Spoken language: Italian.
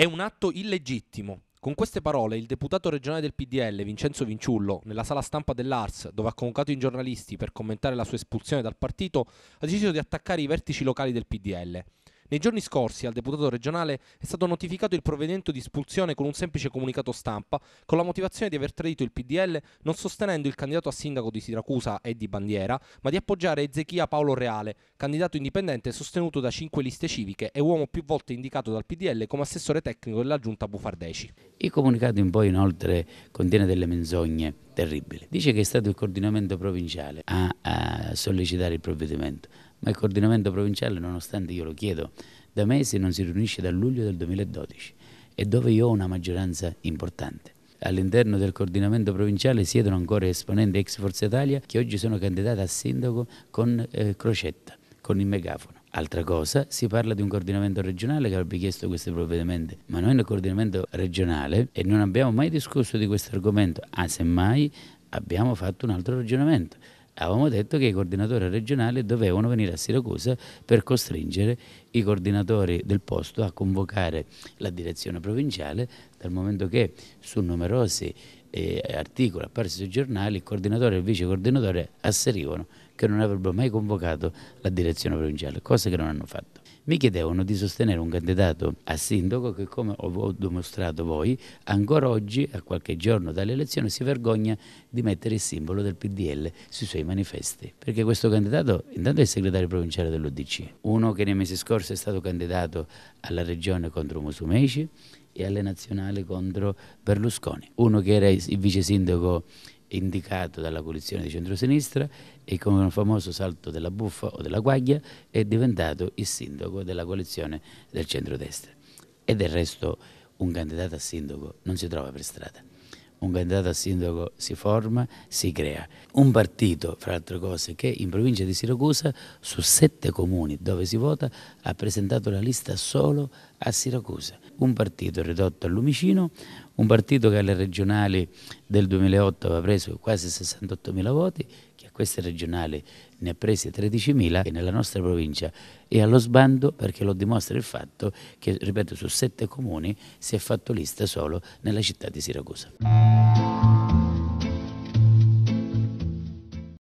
È un atto illegittimo. Con queste parole il deputato regionale del PDL Vincenzo Vinciullo, nella sala stampa dell'Ars, dove ha convocato i giornalisti per commentare la sua espulsione dal partito, ha deciso di attaccare i vertici locali del PDL. Nei giorni scorsi al deputato regionale è stato notificato il provvedimento di espulsione con un semplice comunicato stampa, con la motivazione di aver tradito il PDL non sostenendo il candidato a sindaco di Siracusa e di Bandiera, ma di appoggiare Ezechia Paolo Reale, candidato indipendente sostenuto da cinque liste civiche e uomo più volte indicato dal PDL come assessore tecnico della giunta Bufardeci. Il comunicato in poi inoltre contiene delle menzogne terribili. Dice che è stato il coordinamento provinciale a, a sollecitare il provvedimento ma il coordinamento provinciale, nonostante io lo chiedo, da mesi non si riunisce dal luglio del 2012 e dove io ho una maggioranza importante. All'interno del coordinamento provinciale siedono ancora esponenti ex Forza Italia che oggi sono candidati a sindaco con eh, crocetta, con il megafono. Altra cosa, si parla di un coordinamento regionale che avrebbe chiesto questi provvedimenti, ma noi nel coordinamento regionale e non abbiamo mai discusso di questo argomento, ah, semmai abbiamo fatto un altro ragionamento avevamo detto che i coordinatori regionali dovevano venire a Siracusa per costringere i coordinatori del posto a convocare la direzione provinciale dal momento che su numerosi eh, articoli apparsi sui giornali il coordinatore e il vice coordinatore asserivano che non avrebbero mai convocato la direzione provinciale, cosa che non hanno fatto mi chiedevano di sostenere un candidato a sindaco che, come ho dimostrato voi, ancora oggi, a qualche giorno dall'elezione, si vergogna di mettere il simbolo del PDL sui suoi manifesti. Perché questo candidato, intanto, è il segretario provinciale dell'UDC, uno che nei mesi scorsi è stato candidato alla regione contro Musumeci e alle nazionali contro Berlusconi, uno che era il vice sindaco indicato dalla coalizione di centrosinistra e con un famoso salto della buffa o della guaglia è diventato il sindaco della coalizione del centrodestra. E del resto un candidato a sindaco non si trova per strada un candidato a sindaco si forma, si crea. Un partito, fra altre cose, che in provincia di Siracusa, su sette comuni dove si vota, ha presentato la lista solo a Siracusa. Un partito ridotto al lumicino, un partito che alle regionali del 2008 aveva preso quasi 68.000 voti queste regionali ne ha prese 13.000 e nella nostra provincia è allo sbando perché lo dimostra il fatto che, ripeto, su sette comuni si è fatto lista solo nella città di Siracusa.